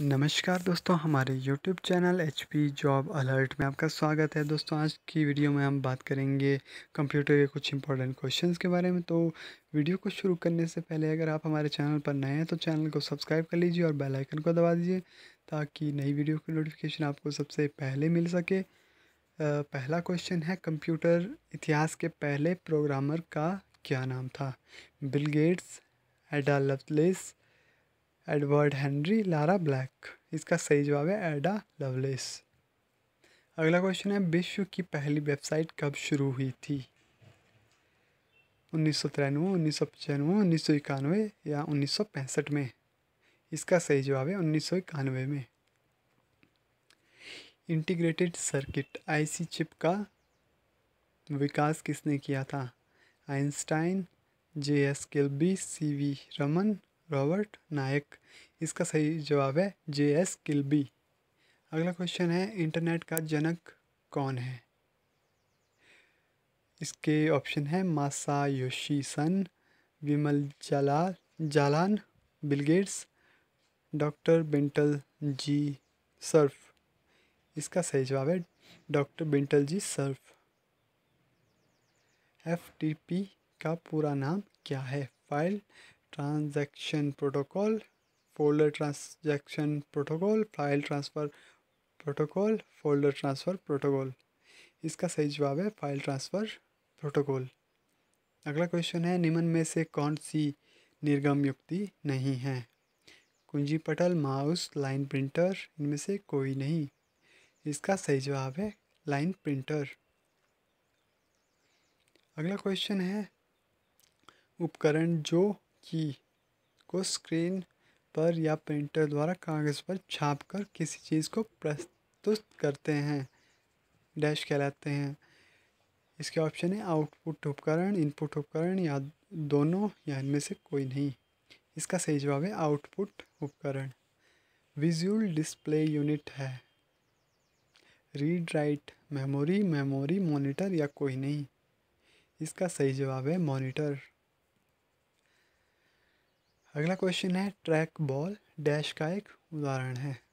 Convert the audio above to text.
नमस्कार दोस्तों हमारे YouTube channel H P job alert में आपका स्वागत है दोस्तों आज की वीडियो में हम बात करेंगे कंप्यूटर के कुछ इंपॉर्टेंट क्वेश्चंस के बारे में तो वीडियो को शुरू करने से पहले अगर आप हमारे चैनल पर नए हैं तो चैनल को सब्सक्राइब कर लीजिए और बेल आइकन को दबा दीजिए ताकि नई वीडियो की नोटिफिकेशन आपको सबसे पहले मिल सके पहला क्वेश्चन है कंप्यूटर इतिहास के पहले प्रोग्रामर का क्या नाम था Bill Gates Ada Lovelace Edward Henry Lara Black इसका सही जवाब है एडा लवलेस अगला क्वेश्चन है विश्व की पहली वेबसाइट कब शुरू हुई थी उन्नीस सौ तिरानवे उन्नीस सौ पचानवे उन्नीस सौ इक्यानवे या उन्नीस सौ पैंसठ में इसका सही जवाब है उन्नीस सौ इक्यानवे में इंटीग्रेटेड सर्किट आईसी चिप का विकास किसने किया था Einstein J S Kilby C V Raman Robert Noyce इसका सही जवाब है जे एस किल्बी अगला क्वेश्चन है इंटरनेट का जनक कौन है इसके ऑप्शन है मासायोशी सन विमल जला Jalan Bill Gates doctor Vinton G Cerf इसका सही जवाब है doctor Vinton G Cerf F T P का पूरा नाम क्या है file transaction protocol folder transaction protocol file transfer protocol folder transfer protocol इसका सही जवाब है फाइल ट्रांसफ़र प्रोटोकॉल अगला क्वेश्चन है निम्न में से कौन सी निर्गम युक्ति नहीं है कुंजी पटल माउस लाइन प्रिंटर इनमें से कोई नहीं इसका सही जवाब है लाइन प्रिंटर अगला क्वेश्चन है उपकरण जो की को स्क्रीन पर या प्रिंटर द्वारा कागज़ पर छाप कर किसी चीज़ को प्रस्तुत करते हैं डैश कहलाते हैं इसके ऑप्शन है आउटपुट उपकरण इनपुट उपकरण या दोनों या इनमें से कोई नहीं इसका सही जवाब है आउटपुट उपकरण विजुअल डिस्प्ले यूनिट है read write memory memory monitor या कोई नहीं इसका सही जवाब है मॉनिटर अगला क्वेश्चन है ट्रैक बॉल डैश का एक उदाहरण है